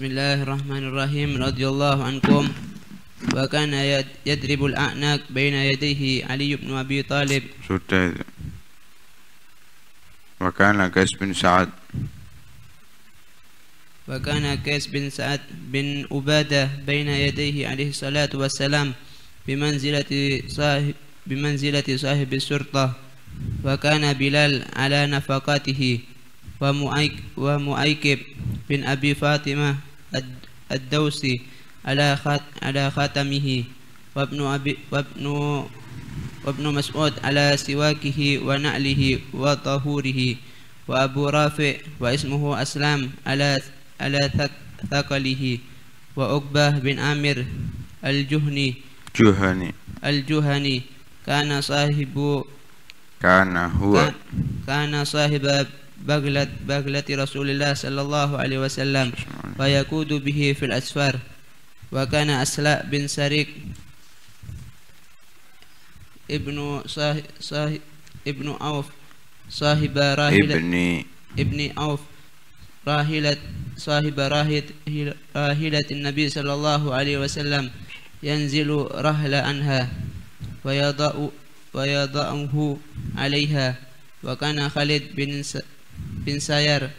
بسم الله الرحمن الرحيم رضي الله عنكم وكان يضرب الأعناق بين يديه علي بن أبي طالب شتاد وكان كيس بن سعد وكان كيس بن سعد بن أبادة بين يديه عليه الصلاة والسلام بمنزلة صاحب بمنزلة صاحب الشرطة وكان بلال على نفقاته ومؤيكب بن أبي فاطمة الدوسي على على خاتمه وابن أبي وابن وابن مسعود على سواكه ونعله وطهوره وأبو رافع واسمه أسلام على على ثقله وعقبة بن عامر الجهني جهني الجهني كان صاحب كان هو كان صاحب بغلة بغلة رسول الله صلى الله عليه وسلم ويقود به في الأسفار وكان أسلاء بن سريك ابن صاحب, صاحب ابن أوف صاحب راهلة ابن ابن أوف راهلة صاحب راهلة, راهلة النبي صلى الله عليه وسلم ينزل رهل عنها ويضع ويضعه عليها وكان خالد بن بن سائر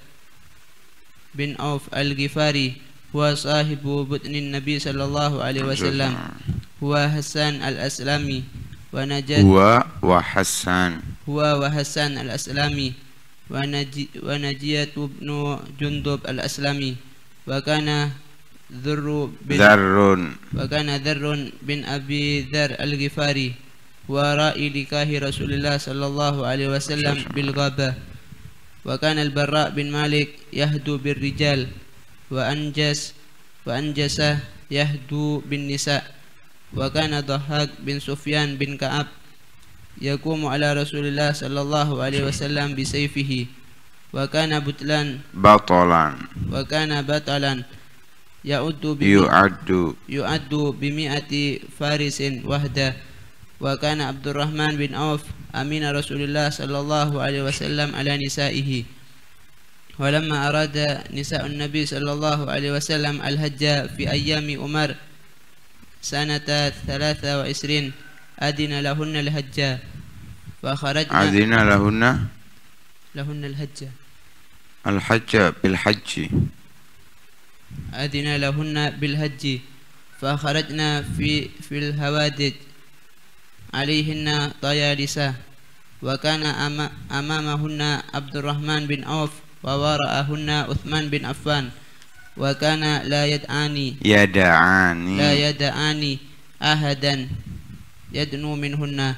بن أوف الغفاري هو صاحب بطن النبي صلى الله عليه وسلم هو حسان الأسلامي ونجد هو وحسان هو وحسان الأسلامي ونجي ونجية بن جندب الأسلامي وكان ذر بن ذر وكان ذر بن أبي ذر الغفاري ورائي لكاه رسول الله صلى الله عليه وسلم بالغابة وكان البراء بن مالك يهدو بالرجال وأنجس وأنجسه يهدو بالنساء وكان ضحاك بن سفيان بن كعب يقوم على رسول الله صلى الله عليه وسلم بسيفه وكان بطلا بطلا وكان بطلا يعد يعد يعد بمئة فارس وحده وكان عبد الرحمن بن عوف أمين رسول الله صلى الله عليه وسلم على نسائه ولما أراد نساء النبي صلى الله عليه وسلم الهجة في أيام أمر سنة ثلاثة وعشرين أذن لهن الهجة فخرجنا أذن لهن لهن الهجة الحج بالحج أذن لهن بالهج فخرجنا في في الهوادج عليهن طيالسة وكان أمامهن عبد الرحمن بن عوف ووراءهن عثمان بن عفان وكان لا يدعاني يدعاني لا يدعاني أحدا يدنو منهن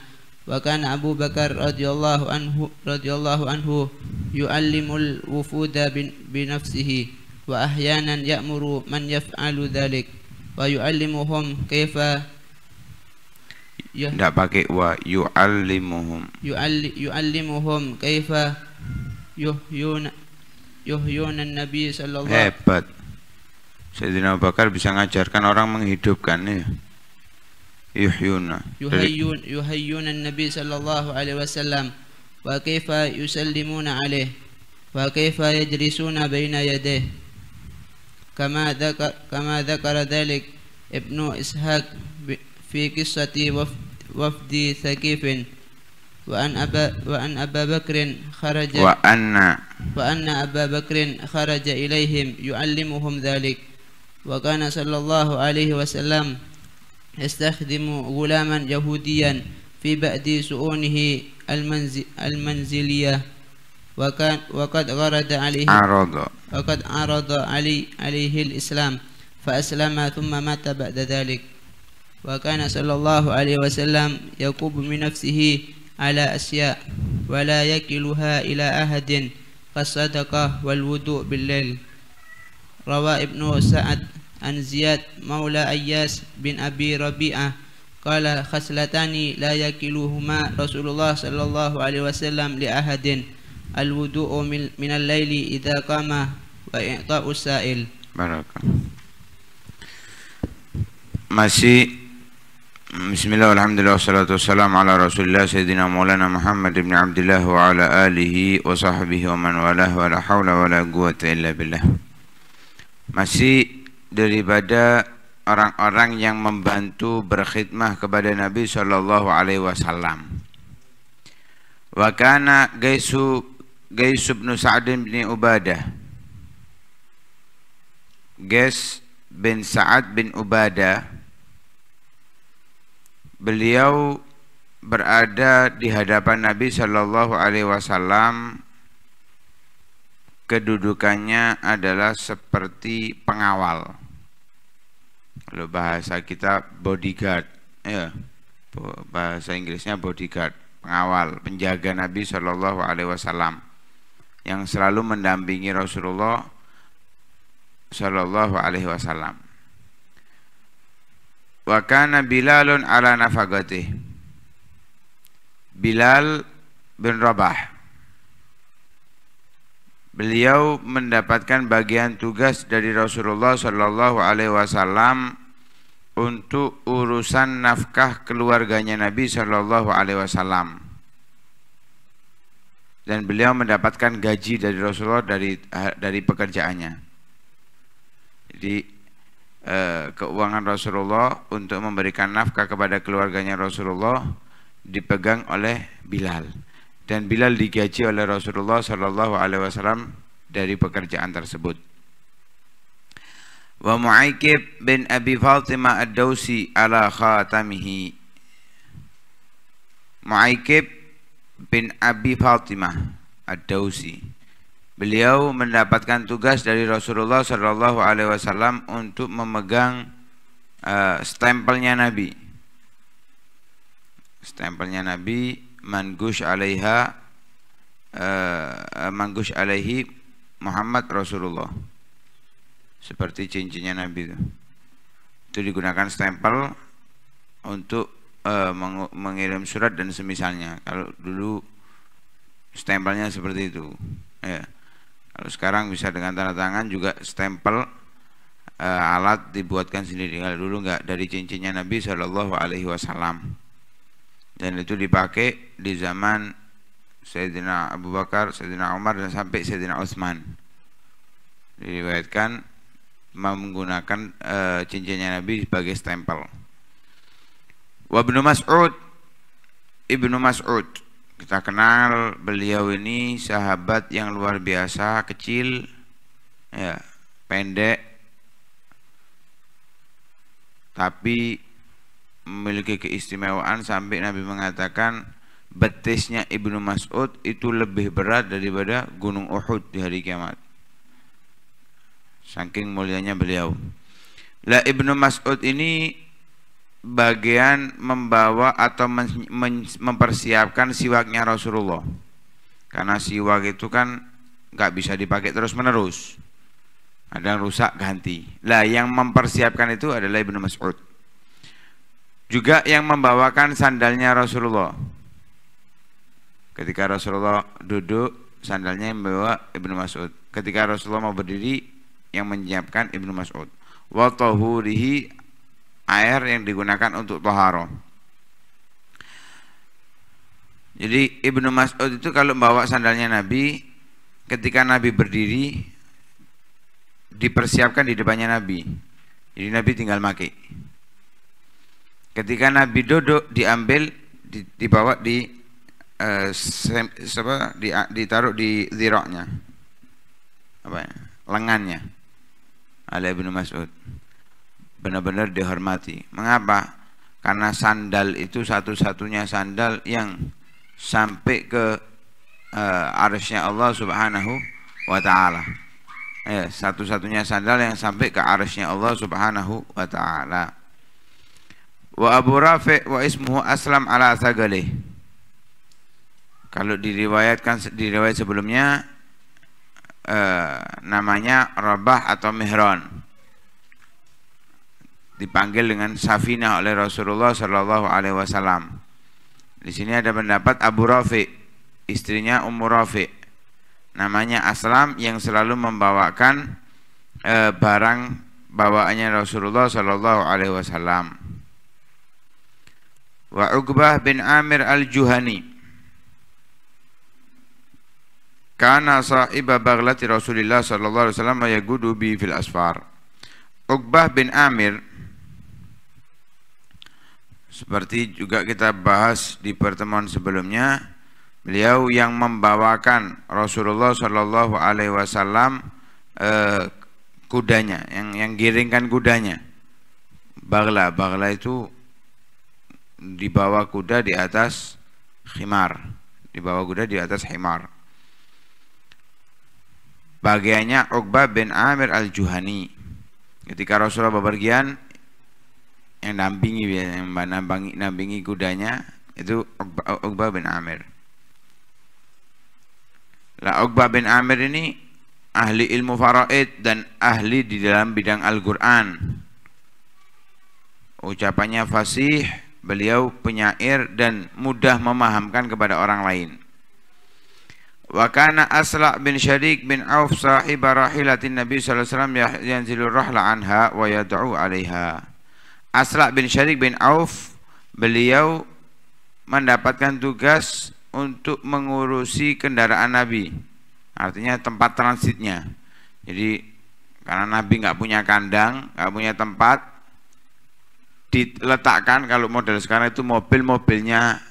وكان أبو بكر رضي الله عنه رضي الله عنه يعلم الوفود بنفسه وأحيانا يأمر من يفعل ذلك ويعلمهم كيف ya. ndak pakai wa yu'allimuhum. Yu'alli yu'allimuhum kaifa yuhyuna yuhyuna Nabi sallallahu Hebat. Sayyidina Abu Bakar bisa ngajarkan orang menghidupkan ya Yuhyuna. Yuhayyun yuhayyuna Nabi sallallahu alaihi wasallam wa kaifa yusallimuna alaihi wa kaifa yajlisuna baina yadayhi. كما ذكر كما ذكر ذلك ابن إسحاق في قصة وفد وفد ثقيف وأن أبا وأن أبا بكر خرج وأن وأن أبا بكر خرج إليهم يعلمهم ذلك وكان صلى الله عليه وسلم يستخدم غلاما يهوديا في بأد شؤونه المنزل المنزلية وكان وقد عرض عليه عرض وقد عرض علي عليه الإسلام فأسلم ثم مات بعد ذلك وكان صلى الله عليه وسلم يكب من نفسه على أشياء ولا يكلها إلى أحد كالصدقة والوضوء بالليل روى ابن سعد عن زياد مولى أياس بن أبي ربيعة قال خصلتان لا يكلهما رسول الله صلى الله عليه وسلم لأحد الوضوء من الليل إذا قام وإعطاء السائل بارك masih masih daripada orang-orang yang membantu berkhidmah kepada Nabi Shallallahu Alaihi Wasallam. Wakana Gaisu Gaisu bin Sa'ad bin Ubadah. Gais bin Sa'ad bin Ubadah beliau berada di hadapan Nabi Shallallahu Alaihi Wasallam kedudukannya adalah seperti pengawal kalau bahasa kita bodyguard ya bahasa Inggrisnya bodyguard pengawal penjaga Nabi Shallallahu Alaihi Wasallam yang selalu mendampingi Rasulullah Shallallahu Alaihi Wasallam wa kana Bilalun ala nafagati Bilal bin Rabah Beliau mendapatkan bagian tugas dari Rasulullah Shallallahu Alaihi Wasallam untuk urusan nafkah keluarganya Nabi Shallallahu Alaihi Wasallam dan beliau mendapatkan gaji dari Rasulullah dari dari pekerjaannya. Jadi Eh, keuangan Rasulullah untuk memberikan nafkah kepada keluarganya Rasulullah dipegang oleh Bilal dan Bilal digaji oleh Rasulullah Shallallahu Alaihi Wasallam dari pekerjaan tersebut. Wa Mu'aikib bin Abi Fatimah Ad-Dawsi ala khatamihi Mu'aikib bin Abi Fatimah Ad-Dawsi Beliau mendapatkan tugas dari Rasulullah Shallallahu Alaihi Wasallam untuk memegang uh, stempelnya Nabi. Stempelnya Nabi Mangush alaiha uh, eh, Mangush alaihi Muhammad Rasulullah. Seperti cincinnya Nabi itu. Itu digunakan stempel untuk uh, eh, meng mengirim surat dan semisalnya. Kalau dulu stempelnya seperti itu. Ya. Yeah. Lalu sekarang bisa dengan tanda tangan juga stempel uh, alat dibuatkan sendiri. Kalau dulu nggak dari cincinnya Nabi Shallallahu Alaihi Wasallam. Dan itu dipakai di zaman Sayyidina Abu Bakar, Sayyidina Umar dan sampai Sayyidina Utsman. Diriwayatkan menggunakan e, cincinnya Nabi sebagai stempel. Wabnu Mas'ud Ibnu Mas'ud kita kenal beliau ini sahabat yang luar biasa, kecil, ya, pendek, tapi memiliki keistimewaan sampai Nabi mengatakan betisnya Ibnu Mas'ud itu lebih berat daripada Gunung Uhud di hari kiamat. Saking mulianya beliau. Lah Ibnu Mas'ud ini bagian membawa atau mempersiapkan siwaknya Rasulullah. Karena siwak itu kan nggak bisa dipakai terus-menerus. Ada yang rusak ganti. Lah yang mempersiapkan itu adalah Ibnu Mas'ud. Juga yang membawakan sandalnya Rasulullah. Ketika Rasulullah duduk, sandalnya yang membawa Ibnu Mas'ud. Ketika Rasulullah mau berdiri, yang menyiapkan Ibnu Mas'ud. Wa tahurihi air yang digunakan untuk toharo. Jadi Ibnu Mas'ud itu kalau bawa sandalnya Nabi, ketika Nabi berdiri, dipersiapkan di depannya Nabi. Jadi Nabi tinggal maki. Ketika Nabi duduk, diambil, dibawa di eh, sebab apa, di, ditaruh di ziroknya, apa ya, lengannya. oleh Ibnu Mas'ud benar-benar dihormati. Mengapa? Karena sandal itu satu-satunya sandal yang sampai ke uh, eh, arsnya Allah Subhanahu wa taala. Eh, satu-satunya sandal yang sampai ke arusnya Allah Subhanahu wa taala. Wa Abu Rafi wa ismuhu Aslam ala Sagalih. Kalau diriwayatkan di sebelumnya uh, namanya Rabah atau Mihran dipanggil dengan Safina oleh Rasulullah Shallallahu Alaihi Wasallam. Di sini ada pendapat Abu Rafi, istrinya Ummu Rafi, namanya Aslam yang selalu membawakan e, barang bawaannya Rasulullah Shallallahu Alaihi Wasallam. Wa Uqbah bin Amir al-Juhani Kana sahiba baghlati Rasulullah sallallahu alaihi wasallam yagudu bi fil asfar. Uqbah bin Amir seperti juga kita bahas di pertemuan sebelumnya, beliau yang membawakan Rasulullah Shallallahu Alaihi Wasallam eh, kudanya, yang yang giringkan kudanya. Bagla, bagla itu dibawa kuda di atas khimar, dibawa kuda di atas khimar. Bagiannya Uqbah bin Amir al-Juhani. Ketika Rasulullah berpergian yang nampingi ya, yang nampingi, nampingi kudanya itu Uqbah bin Amir. Lah Uqbah bin Amir ini ahli ilmu faraid dan ahli di dalam bidang Al-Qur'an. Ucapannya fasih, beliau penyair dan mudah memahamkan kepada orang lain. Wa kana Asla' bin Syarik bin Auf sahib rahilatin Nabi sallallahu alaihi wasallam yanzilur rahla anha wa yad'u 'alaiha. Asra' bin Syarik bin Auf beliau mendapatkan tugas untuk mengurusi kendaraan Nabi artinya tempat transitnya jadi karena Nabi nggak punya kandang nggak punya tempat diletakkan kalau model sekarang itu mobil-mobilnya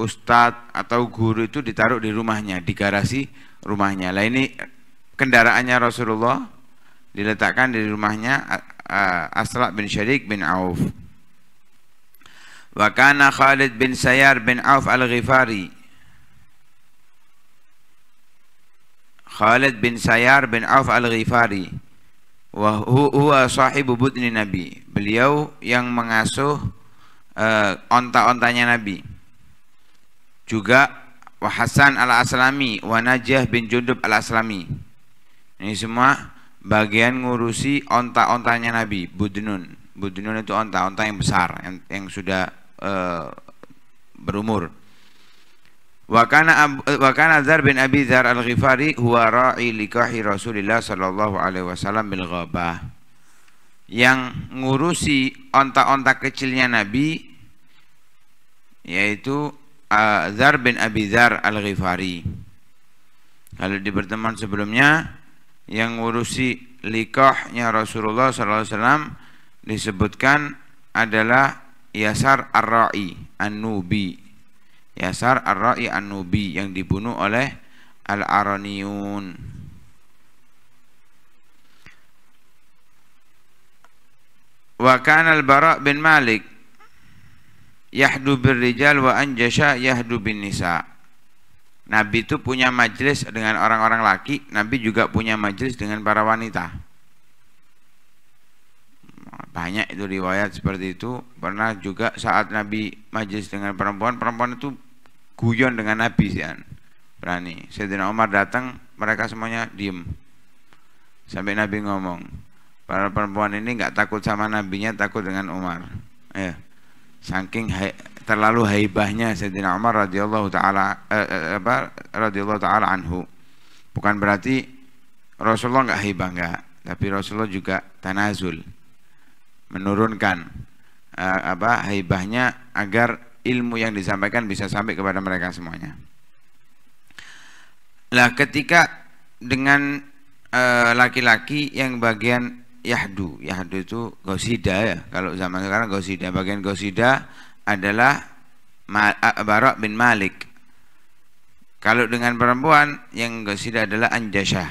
Ustadz atau guru itu ditaruh di rumahnya di garasi rumahnya lah ini kendaraannya Rasulullah diletakkan di rumahnya Asra bin Syarik bin Auf. Wa kana Khalid bin Sayyar bin Auf al-Ghifari. Khalid bin Sayyar bin Auf al-Ghifari. Wa huwa sahibu budni Nabi. Beliau yang mengasuh uh, onta-ontanya Nabi. Juga wa Hasan al-Aslami wa Najah bin Jundub al-Aslami. Ini semua bagian ngurusi onta-ontanya Nabi Budnun Budnun itu onta-onta yang besar yang, yang sudah uh, berumur Wakana, wakana Zar bin Abi Zar al-Ghifari huwa ra'i likahi Rasulullah sallallahu alaihi wasallam bil ghabah. Yang ngurusi onta-onta kecilnya Nabi yaitu eh, Zar bin Abi Zar al-Ghifari. Kalau di pertemuan sebelumnya yang ngurusi likahnya Rasulullah SAW disebutkan adalah Yasar Ar-Ra'i An-Nubi Yasar Ar-Ra'i An-Nubi yang dibunuh oleh Al-Araniyun Wa kana al-Bara' bin Malik yahdu bin Rijal wa anjasha yahdu bin nisa' Nabi itu punya majelis dengan orang-orang laki, Nabi juga punya majelis dengan para wanita. Banyak itu riwayat seperti itu. Pernah juga saat Nabi majelis dengan perempuan, perempuan itu guyon dengan Nabi kan. Berani. Sayyidina Umar datang, mereka semuanya diem. Sampai Nabi ngomong, para perempuan ini nggak takut sama nabinya, takut dengan Umar. Eh, Saking terlalu haibahnya Sayyidina Umar radhiyallahu taala eh, eh, apa radhiyallahu taala anhu. Bukan berarti Rasulullah nggak haibah nggak, tapi Rasulullah juga tanazul menurunkan eh, apa haibahnya agar ilmu yang disampaikan bisa sampai kepada mereka semuanya. Lah ketika dengan eh, laki-laki eh, yang bagian yahdu, yahdu itu gosida ya. Kalau zaman sekarang gosida, bagian gosida adalah Barak bin Malik. Kalau dengan perempuan yang qasidah adalah Anjasyah.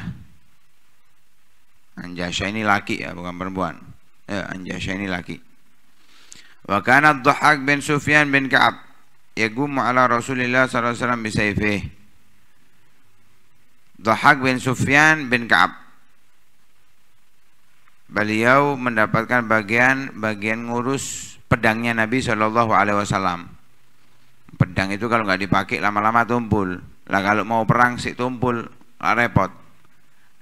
Anjasyah ini laki ya, bukan perempuan. Ya, Anjasyah ini laki. Wa kana bin Sufyan bin Ka'ab yagumu ala Rasulillah sallallahu alaihi wasallam bisayfih. Dohak bin Sufyan bin Ka'ab beliau mendapatkan bagian bagian ngurus pedangnya Nabi Shallallahu Alaihi Wasallam. Pedang itu kalau nggak dipakai lama-lama tumpul. Lah kalau mau perang sih tumpul, lah repot.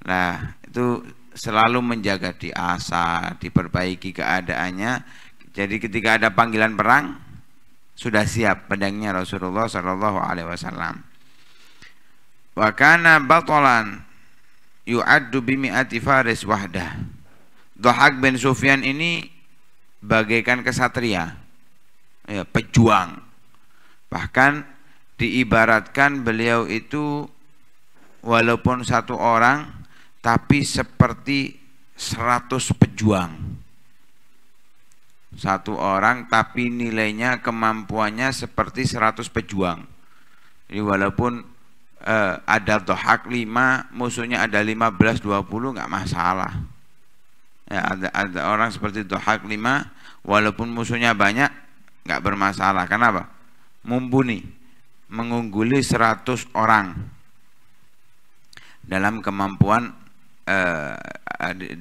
Nah itu selalu menjaga diasa diperbaiki keadaannya. Jadi ketika ada panggilan perang sudah siap pedangnya Rasulullah Shallallahu Alaihi Wasallam. Wakana batolan yu'addu bimi'ati faris wahdah. Dohak bin Sufyan ini bagaikan kesatria, ya, pejuang. Bahkan diibaratkan beliau itu walaupun satu orang tapi seperti seratus pejuang. Satu orang tapi nilainya kemampuannya seperti seratus pejuang. Jadi walaupun eh, ada dohak lima, musuhnya ada lima belas dua puluh nggak masalah ya, ada, ada orang seperti hak lima walaupun musuhnya banyak nggak bermasalah kenapa mumpuni mengungguli 100 orang dalam kemampuan uh,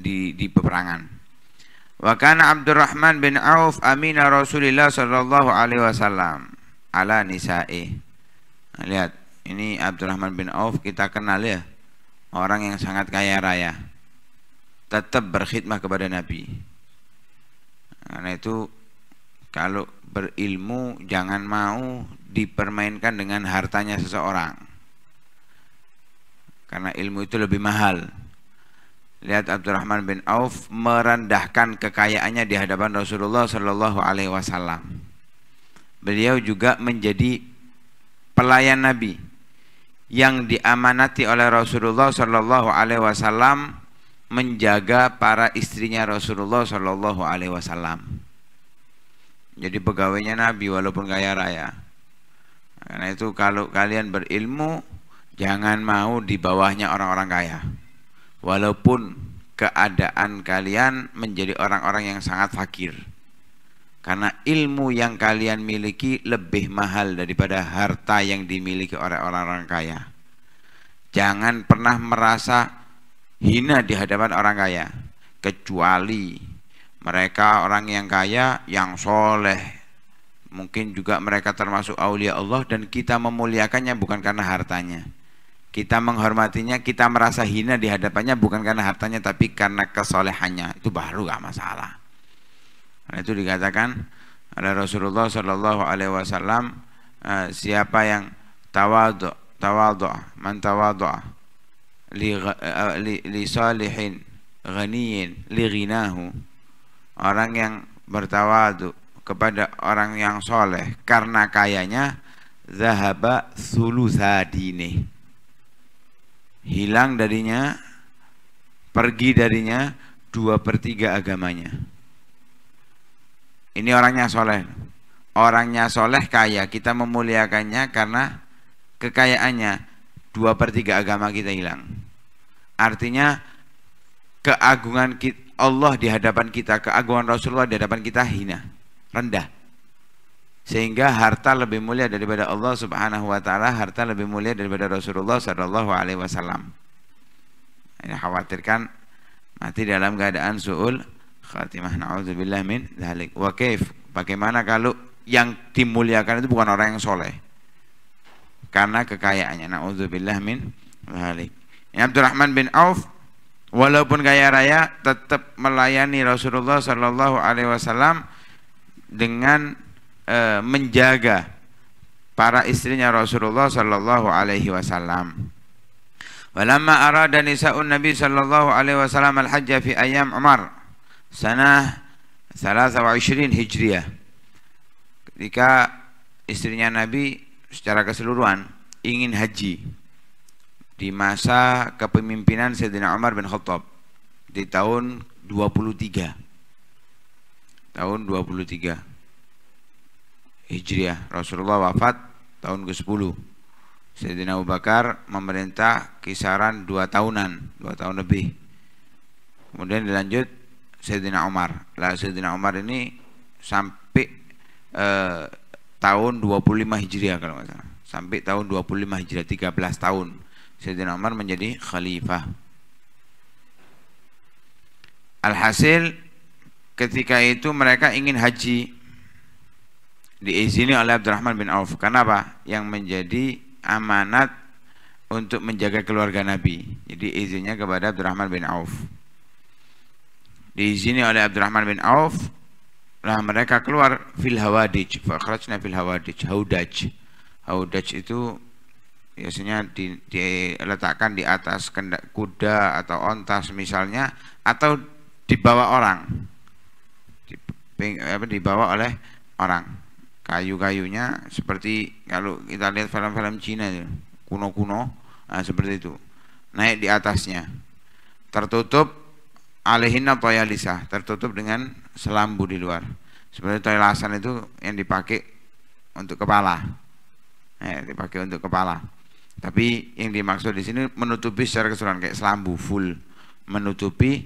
di, di peperangan wa kana Abdurrahman bin Auf amina Rasulillah sallallahu alaihi wasallam ala nisa'i lihat ini Abdurrahman bin Auf kita kenal ya orang yang sangat kaya raya tetap berkhidmat kepada Nabi. Karena itu kalau berilmu jangan mau dipermainkan dengan hartanya seseorang. Karena ilmu itu lebih mahal. Lihat Abdurrahman bin Auf merendahkan kekayaannya di hadapan Rasulullah Shallallahu Alaihi Wasallam. Beliau juga menjadi pelayan Nabi yang diamanati oleh Rasulullah Shallallahu Alaihi Wasallam menjaga para istrinya Rasulullah Shallallahu Alaihi Wasallam. Jadi pegawainya Nabi walaupun kaya raya. Karena itu kalau kalian berilmu jangan mau di bawahnya orang-orang kaya. Walaupun keadaan kalian menjadi orang-orang yang sangat fakir. Karena ilmu yang kalian miliki lebih mahal daripada harta yang dimiliki oleh orang-orang kaya. Jangan pernah merasa hina di hadapan orang kaya kecuali mereka orang yang kaya yang soleh mungkin juga mereka termasuk aulia Allah dan kita memuliakannya bukan karena hartanya kita menghormatinya kita merasa hina di hadapannya bukan karena hartanya tapi karena kesolehannya itu baru gak masalah karena itu dikatakan ada Rasulullah Shallallahu Alaihi Wasallam eh, siapa yang tawadu tawadu mantawadu Eh, li salihin ghaniyin orang yang bertawadu kepada orang yang soleh karena kayanya zahaba sulusadini hilang darinya pergi darinya dua per tiga agamanya ini orangnya soleh orangnya soleh kaya kita memuliakannya karena kekayaannya dua per tiga agama kita hilang Artinya keagungan Allah di hadapan kita, keagungan Rasulullah di hadapan kita hina, rendah. Sehingga harta lebih mulia daripada Allah Subhanahu wa taala, harta lebih mulia daripada Rasulullah sallallahu alaihi wasallam. Ini khawatirkan mati dalam keadaan suul khatimah naudzubillah min dzalik. Wa kaif? Bagaimana kalau yang dimuliakan itu bukan orang yang soleh karena kekayaannya naudzubillah min dzalik ya Abdurrahman bin Auf walaupun kaya raya tetap melayani Rasulullah Shallallahu Alaihi Wasallam dengan e, menjaga para istrinya Rasulullah Shallallahu Alaihi Wasallam. Walamma arada nisa'un Nabi sallallahu alaihi wasallam al-hajj fi ayam Umar sanah 23 Hijriah. Ketika istrinya Nabi secara keseluruhan ingin haji di masa kepemimpinan Sayyidina Umar bin Khattab di tahun 23 tahun 23 Hijriah Rasulullah wafat tahun ke-10 Sayyidina Abu Bakar memerintah kisaran 2 tahunan 2 tahun lebih kemudian dilanjut Sayyidina Umar lah Sayyidina Umar ini sampai eh, tahun 25 Hijriah kalau nggak salah sampai tahun 25 Hijriah 13 tahun Sayyidina Umar menjadi khalifah. Alhasil ketika itu mereka ingin haji diizini oleh Abdurrahman bin Auf. Kenapa? Yang menjadi amanat untuk menjaga keluarga Nabi. Jadi izinnya kepada Abdurrahman bin Auf. Diizini oleh Abdurrahman bin Auf, lah mereka keluar fil hawadij. Fakhrajna fil hawadij, haudaj. Haudaj itu biasanya di, diletakkan di atas kuda atau ontas misalnya atau dibawa orang dibawa oleh orang kayu-kayunya seperti kalau kita lihat film-film Cina kuno-kuno nah, seperti itu naik di atasnya tertutup alihinna toyalisa tertutup dengan selambu di luar sebenarnya toilasan itu yang dipakai untuk kepala eh, dipakai untuk kepala tapi yang dimaksud di sini menutupi secara keseluruhan kayak selambu full menutupi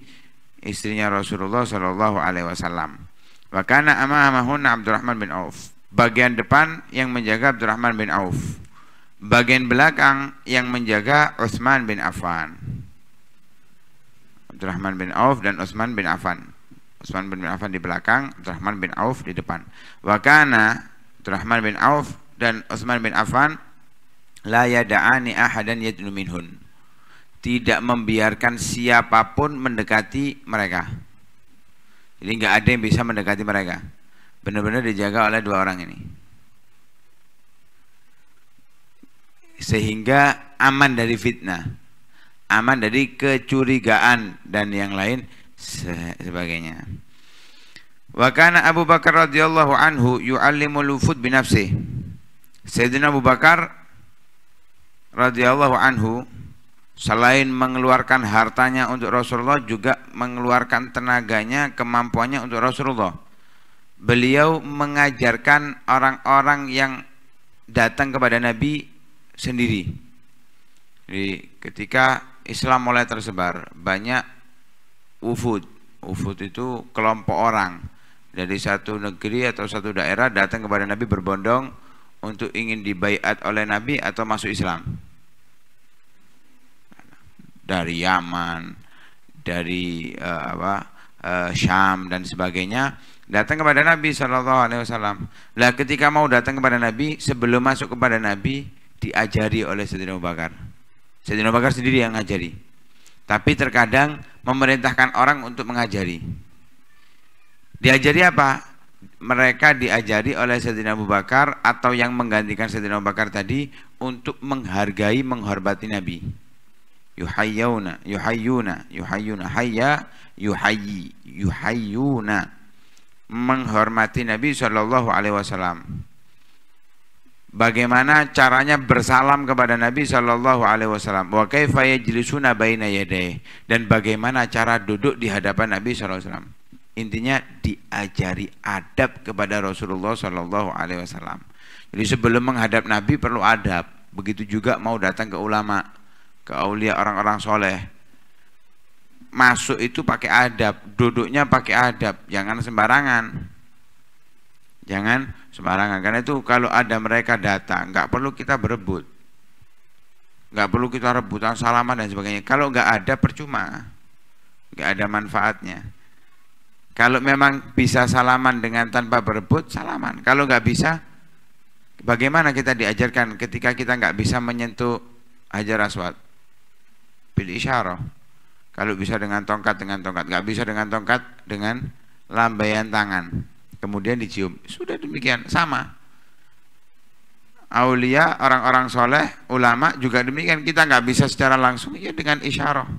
istrinya Rasulullah Shallallahu Alaihi Wasallam. Wakana amahun Abdurrahman bin Auf. Bagian depan yang menjaga Abdurrahman bin Auf. Bagian belakang yang menjaga Utsman bin Affan. Abdurrahman bin Auf dan Utsman bin Affan. Utsman bin Affan di belakang, Abdurrahman bin Auf di depan. Wakana Abdurrahman bin Auf dan Utsman bin Affan la yada'ani ahadan yadnu minhun tidak membiarkan siapapun mendekati mereka jadi nggak ada yang bisa mendekati mereka benar-benar dijaga oleh dua orang ini sehingga aman dari fitnah aman dari kecurigaan dan yang lain sebagainya wa kana Abu Bakar radhiyallahu anhu yu'allimul wufud binafsih Sayyidina Abu Bakar radhiyallahu anhu selain mengeluarkan hartanya untuk Rasulullah juga mengeluarkan tenaganya, kemampuannya untuk Rasulullah. Beliau mengajarkan orang-orang yang datang kepada Nabi sendiri. Jadi ketika Islam mulai tersebar, banyak wufud. Wufud itu kelompok orang dari satu negeri atau satu daerah datang kepada Nabi berbondong untuk ingin dibaiat oleh Nabi atau masuk Islam? Dari Yaman, dari uh, apa, uh, Syam dan sebagainya datang kepada Nabi Shallallahu Alaihi Wasallam. Lah ketika mau datang kepada Nabi sebelum masuk kepada Nabi diajari oleh Sayyidina Abu Bakar. Sayyidina Abu Bakar sendiri yang ngajari. Tapi terkadang memerintahkan orang untuk mengajari. Diajari apa? mereka diajari oleh Sayyidina Abu Bakar atau yang menggantikan Sayyidina Abu Bakar tadi untuk menghargai menghormati Nabi yuhayyuna yuhayyuna yuhayyuna hayya yuhayyi yuhayyuna menghormati Nabi Shallallahu alaihi wasallam Bagaimana caranya bersalam kepada Nabi Shallallahu Alaihi Wasallam? Wa kaifa yajlisuna baina yadayh dan bagaimana cara duduk di hadapan Nabi Shallallahu Alaihi Wasallam? intinya diajari adab kepada Rasulullah Shallallahu Alaihi Wasallam. Jadi sebelum menghadap Nabi perlu adab. Begitu juga mau datang ke ulama, ke aulia orang-orang soleh. Masuk itu pakai adab, duduknya pakai adab, jangan sembarangan. Jangan sembarangan, karena itu kalau ada mereka datang, nggak perlu kita berebut. Nggak perlu kita rebutan salaman dan sebagainya. Kalau nggak ada percuma, nggak ada manfaatnya. Kalau memang bisa salaman dengan tanpa berebut, salaman. Kalau nggak bisa, bagaimana kita diajarkan ketika kita nggak bisa menyentuh hajar aswad? pilih isyarah. Kalau bisa dengan tongkat, dengan tongkat. Nggak bisa dengan tongkat, dengan lambaian tangan. Kemudian dicium. Sudah demikian, sama. Aulia, orang-orang soleh, ulama juga demikian. Kita nggak bisa secara langsung, ya dengan isyarah.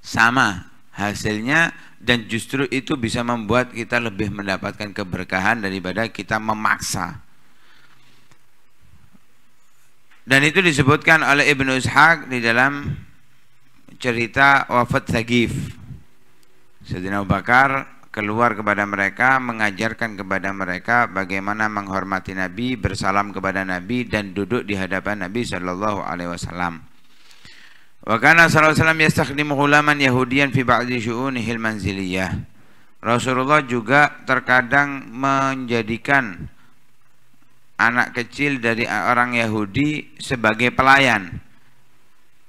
Sama, hasilnya dan justru itu bisa membuat kita lebih mendapatkan keberkahan daripada kita memaksa dan itu disebutkan oleh Ibnu Ishaq di dalam cerita wafat Thagif Sayyidina Bakar keluar kepada mereka mengajarkan kepada mereka bagaimana menghormati Nabi bersalam kepada Nabi dan duduk di hadapan Nabi Shallallahu Alaihi Wasallam Wa kana sallallahu alaihi yastakhdimu ulaman Yahudian fi ba'di syu'unihil manziliyah. Rasulullah juga terkadang menjadikan anak kecil dari orang Yahudi sebagai pelayan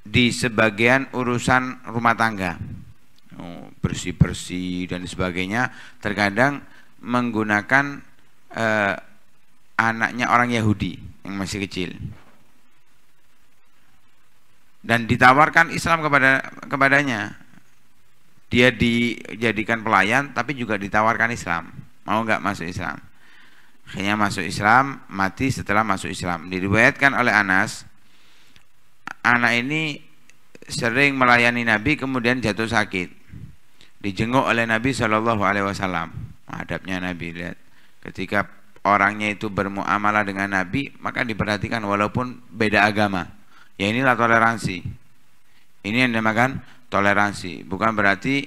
di sebagian urusan rumah tangga. Oh, bersih-bersih dan sebagainya, terkadang menggunakan eh, anaknya orang Yahudi yang masih kecil dan ditawarkan Islam kepada kepadanya dia dijadikan pelayan tapi juga ditawarkan Islam mau nggak masuk Islam akhirnya masuk Islam mati setelah masuk Islam diriwayatkan oleh Anas anak ini sering melayani Nabi kemudian jatuh sakit dijenguk oleh Nabi Shallallahu Alaihi Wasallam adabnya Nabi lihat ketika orangnya itu bermuamalah dengan Nabi maka diperhatikan walaupun beda agama Ya inilah toleransi. Ini yang dinamakan toleransi. Bukan berarti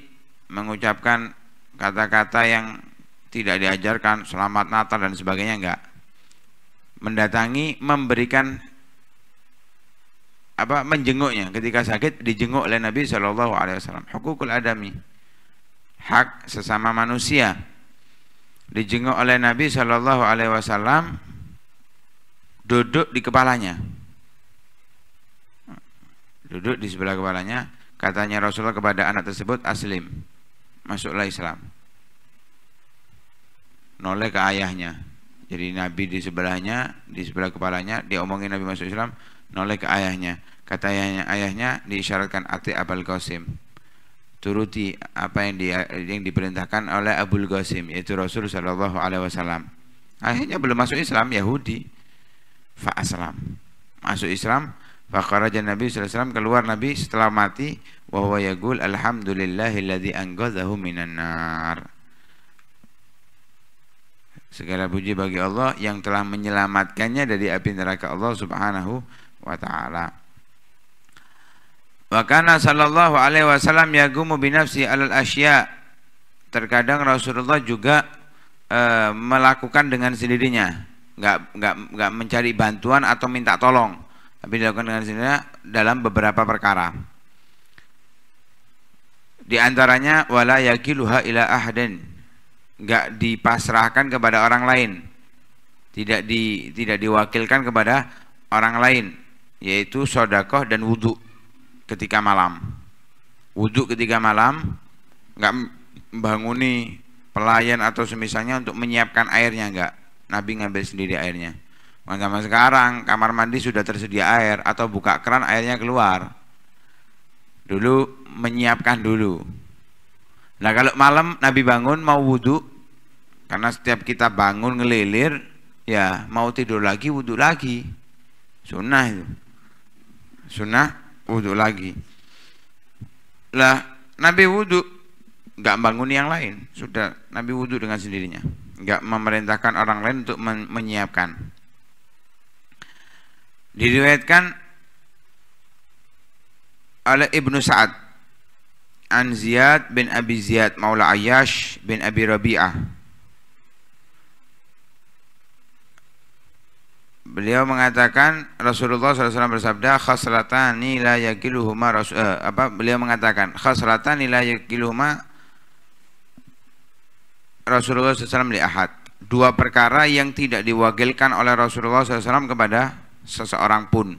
mengucapkan kata-kata yang tidak diajarkan selamat Natal dan sebagainya enggak. Mendatangi memberikan apa menjenguknya ketika sakit dijenguk oleh Nabi Shallallahu Alaihi Wasallam hukukul adami hak sesama manusia dijenguk oleh Nabi Shallallahu Alaihi Wasallam duduk di kepalanya duduk di sebelah kepalanya katanya Rasulullah kepada anak tersebut aslim masuklah Islam noleh ke ayahnya jadi Nabi di sebelahnya di sebelah kepalanya diomongin Nabi masuk Islam noleh ke ayahnya kata ayahnya, ayahnya diisyaratkan ati Abul Qasim turuti apa yang di, yang diperintahkan oleh Abul Qasim yaitu Rasul Shallallahu Alaihi Wasallam akhirnya belum masuk Islam Yahudi fa aslam masuk Islam Fakaraja Nabi SAW keluar Nabi setelah mati ya, yagul alhamdulillahilladzi anggadahu minan nar. Segala puji bagi Allah yang telah menyelamatkannya dari api neraka Allah Subhanahu wa taala. Wa kana sallallahu alaihi wasallam yagumu binafsi alal asya. Terkadang Rasulullah juga e, melakukan dengan sendirinya, nggak nggak nggak mencari bantuan atau minta tolong tapi dilakukan dengan sendirinya dalam beberapa perkara di antaranya wala yakiluha ila ahadin. nggak dipasrahkan kepada orang lain tidak di tidak diwakilkan kepada orang lain yaitu sodakoh dan wudhu ketika malam wudhu ketika malam nggak membanguni pelayan atau semisalnya untuk menyiapkan airnya nggak Nabi ngambil sendiri airnya sama nah, sekarang kamar mandi sudah tersedia air atau buka keran airnya keluar. Dulu menyiapkan dulu. Nah kalau malam Nabi bangun mau wudhu, karena setiap kita bangun ngelilir, ya mau tidur lagi wudhu lagi. Sunnah itu. Sunnah wudhu lagi. Lah Nabi wudhu nggak bangun yang lain, sudah Nabi wudhu dengan sendirinya. Nggak memerintahkan orang lain untuk menyiapkan diriwayatkan oleh Ibnu Sa'ad an Ziyad bin Abi Ziyad Maula Ayyash bin Abi Rabi'ah Beliau mengatakan Rasulullah SAW bersabda khaslatani la yakiluhuma rasul, eh, apa beliau mengatakan khaslatani la yakiluhuma Rasulullah SAW li ahad dua perkara yang tidak diwakilkan oleh Rasulullah SAW kepada seseorang pun.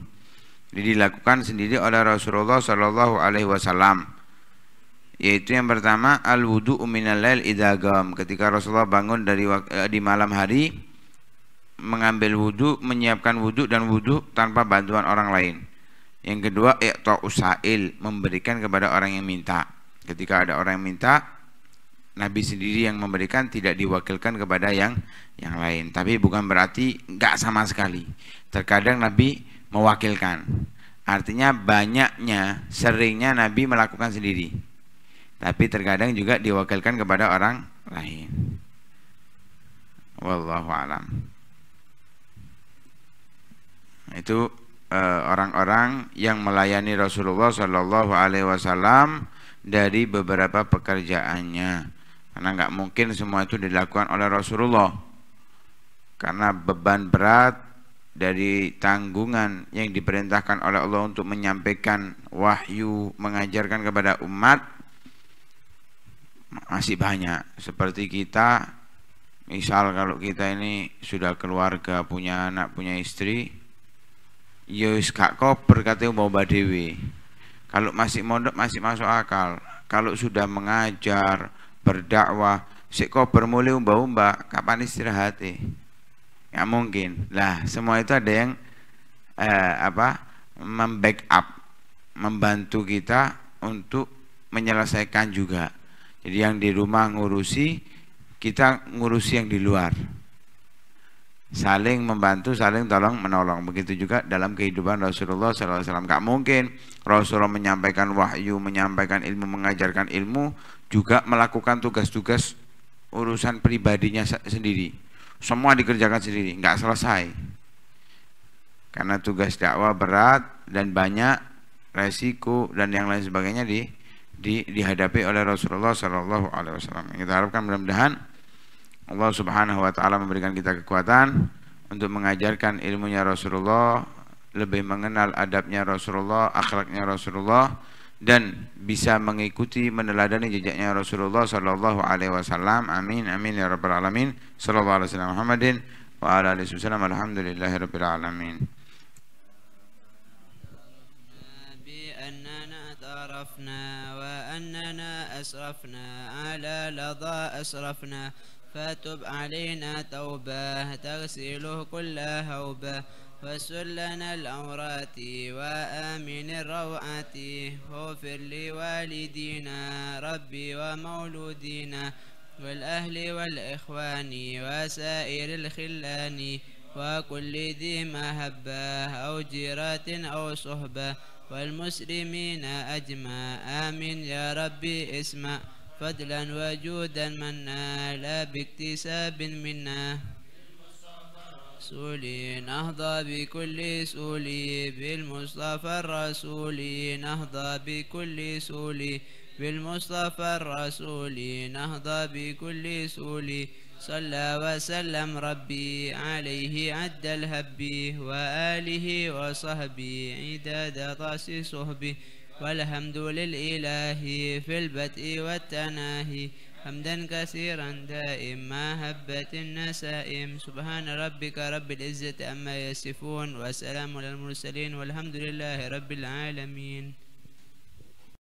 Jadi dilakukan sendiri oleh Rasulullah Shallallahu Alaihi Wasallam. Yaitu yang pertama al wudu minal lail idagam. Ketika Rasulullah bangun dari eh, di malam hari mengambil wudu, menyiapkan wudu dan wudu tanpa bantuan orang lain. Yang kedua iqta usail, memberikan kepada orang yang minta. Ketika ada orang yang minta, Nabi sendiri yang memberikan tidak diwakilkan kepada yang yang lain. Tapi bukan berarti nggak sama sekali. Terkadang Nabi mewakilkan. Artinya banyaknya, seringnya Nabi melakukan sendiri. Tapi terkadang juga diwakilkan kepada orang lain. Wallahu alam. Itu eh, orang-orang uh, yang melayani Rasulullah Shallallahu Alaihi Wasallam dari beberapa pekerjaannya karena nggak mungkin semua itu dilakukan oleh Rasulullah karena beban berat dari tanggungan yang diperintahkan oleh Allah untuk menyampaikan wahyu, mengajarkan kepada umat masih banyak. Seperti kita, misal kalau kita ini sudah keluarga, punya anak, punya istri, yus ya kak koper katanya mau badewi. Kalau masih mondok masih masuk akal. Kalau sudah mengajar, berdakwah, si koper mulai umba-umba, kapan istirahat eh? nggak mungkin lah semua itu ada yang eh, apa membackup membantu kita untuk menyelesaikan juga jadi yang di rumah ngurusi kita ngurusi yang di luar saling membantu saling tolong menolong begitu juga dalam kehidupan Rasulullah SAW nggak mungkin Rasulullah menyampaikan wahyu menyampaikan ilmu mengajarkan ilmu juga melakukan tugas-tugas urusan pribadinya sendiri semua dikerjakan sendiri, nggak selesai. Karena tugas dakwah berat dan banyak resiko dan yang lain sebagainya di, di dihadapi oleh Rasulullah Shallallahu Alaihi Wasallam. Kita harapkan mudah-mudahan Allah Subhanahu Wa Taala memberikan kita kekuatan untuk mengajarkan ilmunya Rasulullah, lebih mengenal adabnya Rasulullah, akhlaknya Rasulullah dan bisa mengikuti meneladani jejaknya Rasulullah sallallahu alaihi wasallam. Amin amin ya rabbal alamin. Sallallahu alaihi wasallam Muhammadin wa ala alihi wasallam. Alhamdulillahi rabbil alamin. أسرفنا وأننا أسرفنا على لظى أسرفنا فتب علينا توبة تغسله كل هوبة واسر لنا الأورات وآمن الروعات وفر لوالدينا ربي ومولودينا والأهل والإخوان وسائر الخلان وكل ذي مهبة أو جيرات أو صحبة والمسلمين أجمع آمين يا ربي اسمع فضلا وجودا منا لا باكتساب منا الرسولي نهضى بكل سولي بالمصطفى الرسولي نهضى بكل سولي بالمصطفى الرسولي نهضى بكل سولي صلى وسلم ربي عليه عد الهبي وآله وصحبي عداد طاس صحبي والحمد للإله في البدء والتناهي حمدا كثيرا دائم ما هبت النسائم سبحان ربك رب العزة أما يصفون وسلام على المرسلين والحمد لله رب العالمين